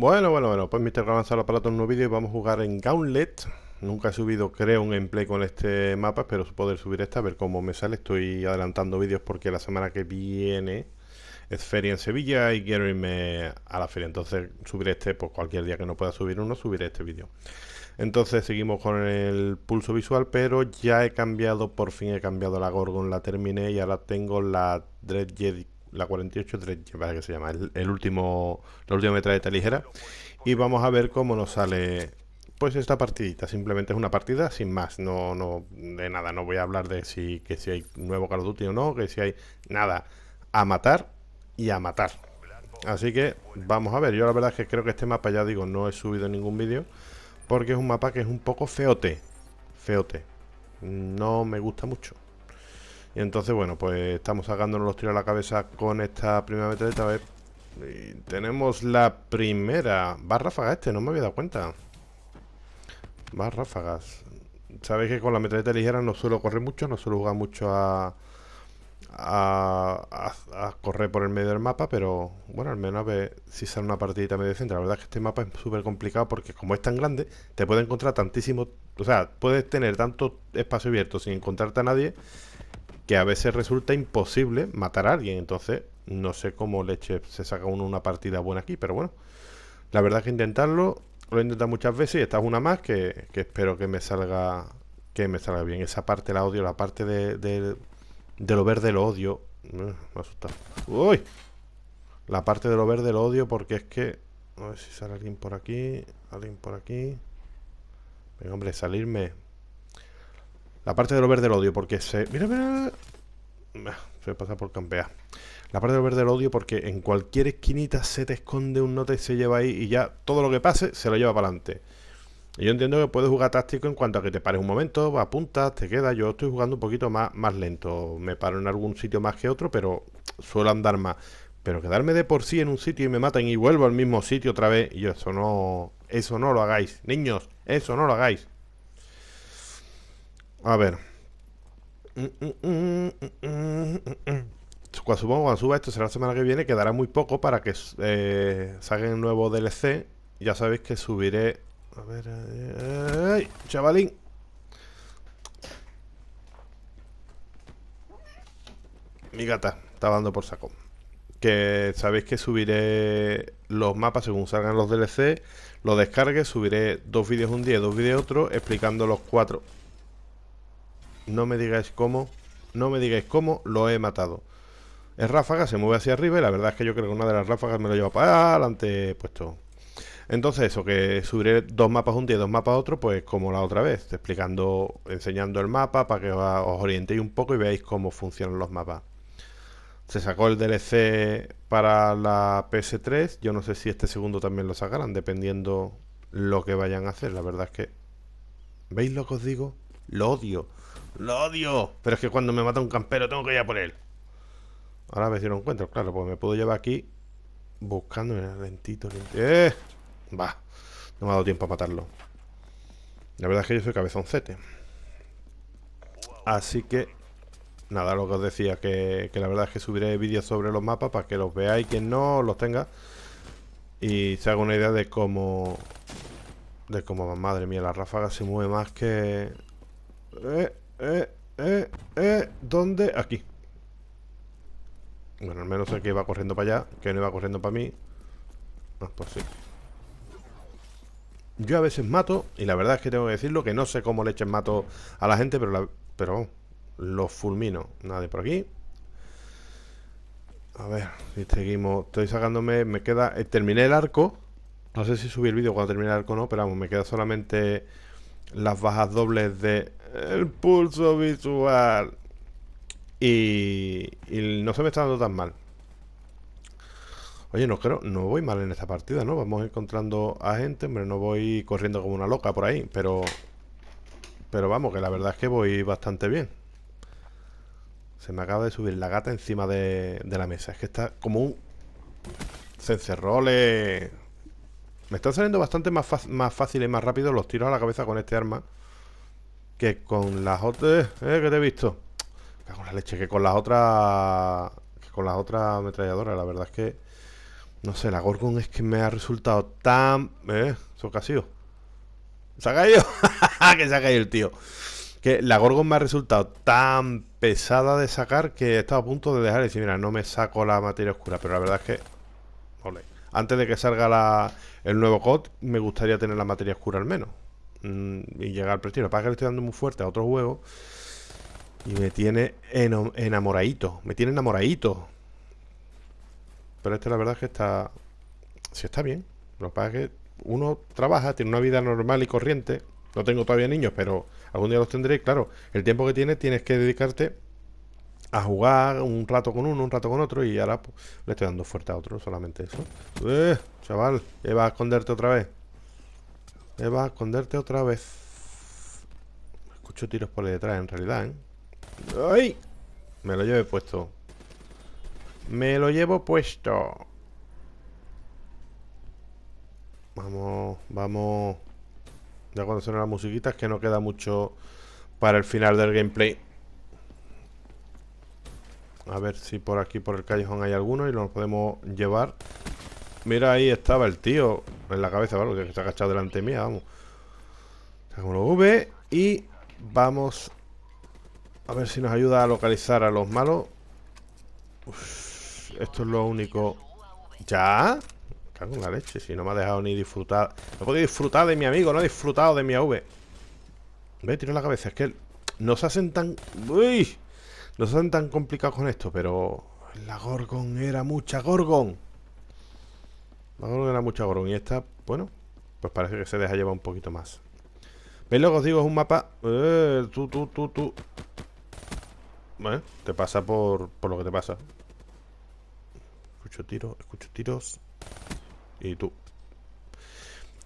Bueno, bueno, bueno, pues Mr. Ramazala aparato un nuevo vídeo y vamos a jugar en Gauntlet. Nunca he subido, creo, un gameplay con este mapa, pero poder subir esta, a ver cómo me sale. Estoy adelantando vídeos porque la semana que viene es feria en Sevilla y quiero irme a la feria. Entonces subiré este, pues cualquier día que no pueda subir uno, subiré este vídeo. Entonces seguimos con el pulso visual, pero ya he cambiado, por fin he cambiado la Gorgon, la terminé y ahora tengo la Dread Jedi la 4830, que se llama, el, último, la última metralleta ligera. Y vamos a ver cómo nos sale pues esta partidita. Simplemente es una partida sin más, no, no, de nada. No voy a hablar de si, que si hay nuevo Carduti o no, que si hay nada. A matar y a matar. Así que vamos a ver. Yo la verdad es que creo que este mapa, ya digo, no he subido ningún vídeo. Porque es un mapa que es un poco feote. Feote. No me gusta mucho entonces, bueno, pues estamos sacándonos los tiros a la cabeza con esta primera metralleta. A y tenemos la primera. Va ráfaga este, no me había dado cuenta. Va ráfagas. Sabéis que con la metralleta ligera no suelo correr mucho, no suelo jugar mucho a, a, correr por el medio del mapa, pero bueno, al menos a ver si sale una partidita medio centro. La verdad es que este mapa es súper complicado porque como es tan grande, te puede encontrar tantísimo, o sea, puedes tener tanto espacio abierto sin encontrarte a nadie que a veces resulta imposible matar a alguien. Entonces, no sé cómo leche se saca uno una partida buena aquí, pero bueno. La verdad es que intentarlo, lo he intentado muchas veces y esta es una más que, que espero que me salga que me salga bien. Esa parte la odio, la parte de, de, lo verde lo odio. Mm, me ha asustado. ¡Uy! La parte de lo verde lo odio porque es que... A ver si sale alguien por aquí, alguien por aquí. Venga, hombre, salirme. La parte de lo verde del odio porque se... Mira, mira... Se pasa por campear. La parte de lo verde del odio porque en cualquier esquinita se te esconde un nota y se lleva ahí y ya todo lo que pase se lo lleva para adelante. Yo entiendo que puedes jugar táctico en cuanto a que te pares un momento, apuntas, te quedas. Yo estoy jugando un poquito más, más lento. Me paro en algún sitio más que otro, pero suelo andar más. Pero quedarme de por sí en un sitio y me matan y vuelvo al mismo sitio otra vez. Y yo, eso no. Eso no lo hagáis. Niños, eso no lo hagáis. A ver. Cuando suba, cuando suba esto será la semana que viene, quedará muy poco para que eh, el nuevo DLC. Ya sabéis que subiré... A ver... Eh, eh, Ay... ¡Chavalín! Mi gata Estaba dando por saco. Que sabéis que subiré los mapas según salgan los DLC, los descargue subiré dos vídeos un día y dos vídeos otro, explicando los cuatro. No me digáis cómo, no me digáis cómo lo he matado. Es ráfaga, se mueve hacia arriba y la verdad es que yo creo que una de las ráfagas me lo lleva para adelante puesto. Entonces eso, que subiré dos mapas un día y dos mapas otro, pues como la otra vez, explicando, enseñando el mapa para que os orientéis un poco y veáis cómo funcionan los mapas. Se sacó el DLC para la PS3. Yo no sé si este segundo también lo sacarán, dependiendo lo que vayan a hacer. La verdad es que. ¿Veis lo que os digo? Lo odio. Lo odio. Pero es que cuando me mata un campero tengo que ir a por él. Ahora a ver si lo encuentro, claro, pues me puedo llevar aquí buscándome lentito, lentito. ¡Eh! Va. No me ha dado tiempo a matarlo. La verdad es que yo soy cabezoncete Así que nada, lo que os decía, que, que la verdad es que subiré vídeos sobre los mapas para que los veáis, quien no los tenga, y se haga una idea de cómo... De cómo, madre mía, la ráfaga se mueve más que... Eh, eh, eh, eh, ¿dónde? Aquí. Bueno, al menos sé que va corriendo para allá, que no iba corriendo para mí. Ah, pues sí. Yo a veces mato, y la verdad es que tengo que decirlo, que no sé cómo le echen mato a la gente, pero, pero los fulmino. Nada por aquí. A ver, si seguimos. Estoy sacándome, me queda... Eh, terminé el arco. No sé si subí el vídeo cuando terminé el arco o no, pero vamos, me queda solamente las bajas dobles de el pulso visual y, y, no se me está dando tan mal. Oye, no creo, no voy mal en esta partida, ¿no? Vamos encontrando a gente, hombre, no voy corriendo como una loca por ahí, pero... Pero vamos, que la verdad es que voy bastante bien. Se me acaba de subir la gata encima de, la mesa. Es que está como un... Se Me están saliendo bastante más, más y más rápidos los tiros a la cabeza con este arma que con las otras... Eh, eh que te he visto. Con la leche, que con las otras... Que con las otras ametralladoras, la verdad es que... No sé, la Gorgon es que me ha resultado tan... Eh, eso que ha ¿Se ha caído? que se ha caído el tío. Que la Gorgon me ha resultado tan pesada de sacar que he estado a punto de dejar y decir, mira, no me saco la materia oscura. Pero la verdad es que... Antes de que salga el nuevo COD, me gustaría tener la materia oscura al menos. Mm, y llegar al que Pasa que le estoy dando muy fuerte a otro juego y me tiene enamoradito. Me tiene enamoradito. Pero este la verdad es que está... Si está bien. Lo que pasa es que uno trabaja, tiene una vida normal y corriente. No tengo todavía niños, pero algún día los tendré. claro, el tiempo que tienes tienes que dedicarte a jugar un rato con uno, un rato con otro. Y ahora pues, le estoy dando fuerte a otro, solamente eso. Eh, chaval! Ya eh, vas a esconderte otra vez. Me a esconderte otra vez. Escucho tiros por detrás, en realidad, ¿eh? ¡Ay! Me lo llevo puesto. Me lo llevo puesto. Vamos, vamos. Ya cuando suena la musiquita es que no queda mucho para el final del gameplay. A ver si por aquí, por el callejón, hay alguno y lo podemos llevar. Mira, ahí estaba el tío en la cabeza, ¿vale? Que está ha agachado delante mía, vamos. Sacamos los V y vamos a ver si nos ayuda a localizar a los malos. esto es lo único. ¿Ya? Cago en la leche, si no me ha dejado ni disfrutar. No he podido disfrutar de mi amigo, no he disfrutado de mi AV. Ve, tiro la cabeza, es que nos hacen tan. ¡Uy! Nos hacen tan complicados con esto, pero. La Gorgon era mucha Gorgon. La a era mucha y esta, bueno, pues parece que se deja llevar un poquito más. ¿Veis lo que os digo? Es un mapa... Eh, tú, tú, tú, tú. Bueno, te pasa por, por lo que te pasa. Escucho tiros, escucho tiros. Y tú.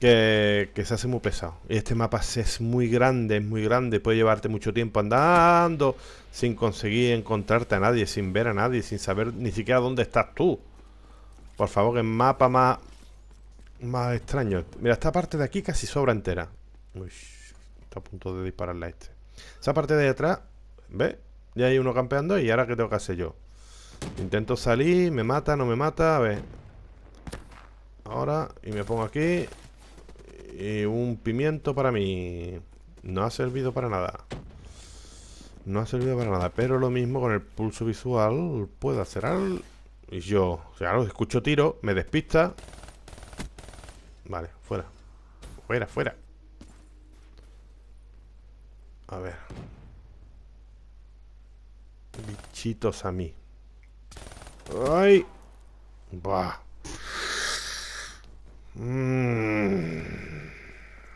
Que, que, se hace muy pesado. Y este mapa es muy grande, es muy grande. Puede llevarte mucho tiempo andando sin conseguir encontrarte a nadie, sin ver a nadie, sin saber ni siquiera dónde estás tú. Por favor, que mapa más... Más extraño. Mira, esta parte de aquí casi sobra entera. Uy, está a punto de dispararla este. Esa parte de atrás... ¿Ves? Ya hay uno campeando y ahora qué tengo que hacer yo. Intento salir, me mata, no me mata, a ver. Ahora, y me pongo aquí. Y un pimiento para mí. No ha servido para nada. No ha servido para nada, pero lo mismo con el pulso visual puedo hacer algo. Y yo, claro, escucho tiro, me despista. Vale, fuera. Fuera, fuera. A ver. Bichitos a mí. ¡Ay! ¡Bah! Mm.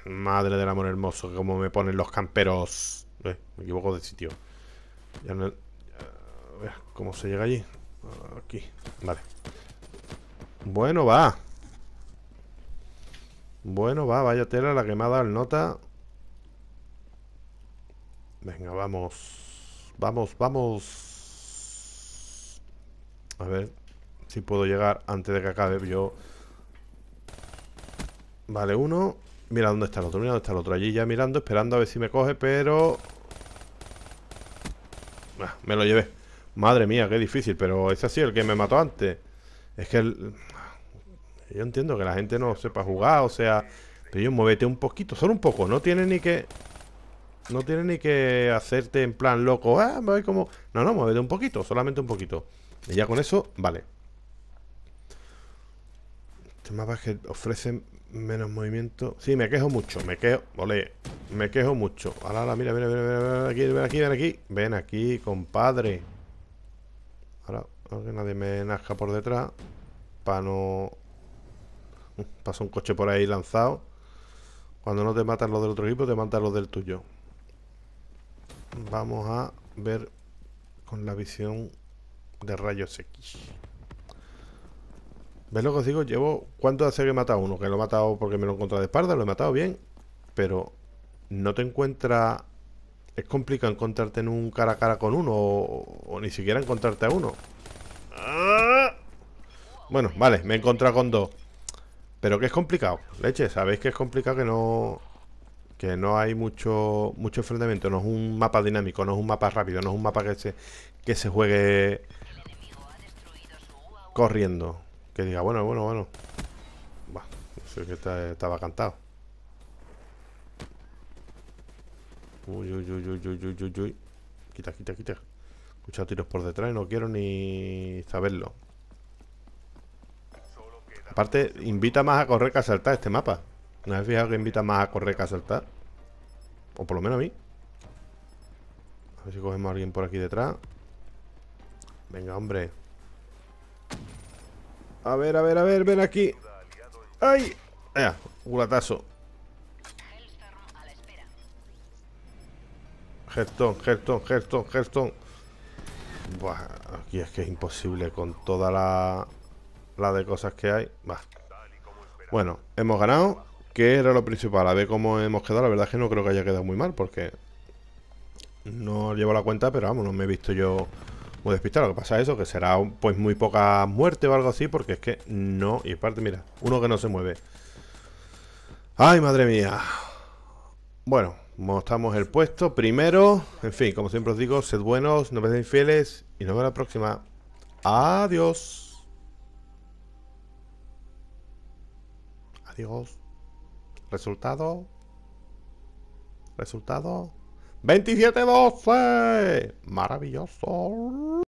Madre del amor hermoso, como me ponen los camperos. Eh, me equivoco de sitio. Ya no... A ver, ¿cómo se llega allí? Aquí, vale Bueno, va Bueno, va, vaya tela la quemada al el nota Venga, vamos Vamos, vamos A ver Si puedo llegar antes de que acabe yo Vale, uno Mira dónde está el otro, mira dónde está el otro Allí ya mirando, esperando a ver si me coge, pero... Ah, me lo llevé Madre mía, qué difícil, pero es así el que me mató antes. Es que el... yo entiendo que la gente no sepa jugar, o sea, pero yo muévete un poquito, solo un poco, no tiene ni que no tiene ni que hacerte en plan loco, ah, me voy como no, no, muévete un poquito, solamente un poquito. Y ya con eso, vale. Este mapa es que ofrece menos movimiento. Sí, me quejo mucho, me quejo, ole, me quejo mucho. Ahora, mira, mira, mira, mira, aquí, ven aquí, ven aquí, ven aquí, compadre. Aunque nadie me nazca por detrás. Para no... Pasa un coche por ahí lanzado. Cuando no te matan los del otro equipo, te matan los del tuyo. Vamos a ver con la visión de rayos X. ¿Ves lo que os digo? Llevo... ¿Cuánto hace que he matado uno? Que lo he matado porque me lo he encontrado de espalda, lo he matado bien. Pero no te encuentra... Es complicado encontrarte en un cara a cara con uno o ni siquiera encontrarte a uno. Bueno, vale, me he encontrado con dos. Pero que es complicado, leche. Sabéis que es complicado que no. Que no hay mucho, mucho enfrentamiento. No es un mapa dinámico, no es un mapa rápido, no es un mapa que se, que se juegue corriendo. Que diga, bueno, bueno, bueno. sé que estaba cantado. uy, uy, uy, uy, uy, uy. Quita, quita, quita. Muchos tiros por detrás y no quiero ni saberlo. Aparte, invita más a correr que a saltar este mapa. ¿No has fijado que invita más a correr que a saltar? O por lo menos a mí. A ver si cogemos a alguien por aquí detrás. Venga, hombre. A ver, a ver, a ver, ven aquí. ¡Ay! ¡Ea! Gulatazo. Gestón, Gestón, Gestón, Gestón aquí es que es imposible con toda la, la de cosas que hay. Bueno, hemos ganado, que era lo principal. A ver cómo hemos quedado. La verdad es que no creo que haya quedado muy mal, porque no llevo la cuenta, pero vamos, no me he visto yo muy despistado. Lo que pasa es eso, que será pues muy poca muerte o algo así, porque es que no. Y parte mira, uno que no se mueve. ¡Ay, madre mía! Bueno, mostramos el puesto primero. En fin, como siempre os digo, sed buenos, no seáis infieles y nos vemos la próxima. Adiós. Adiós. Resultado. Resultado. 27-12. Maravilloso.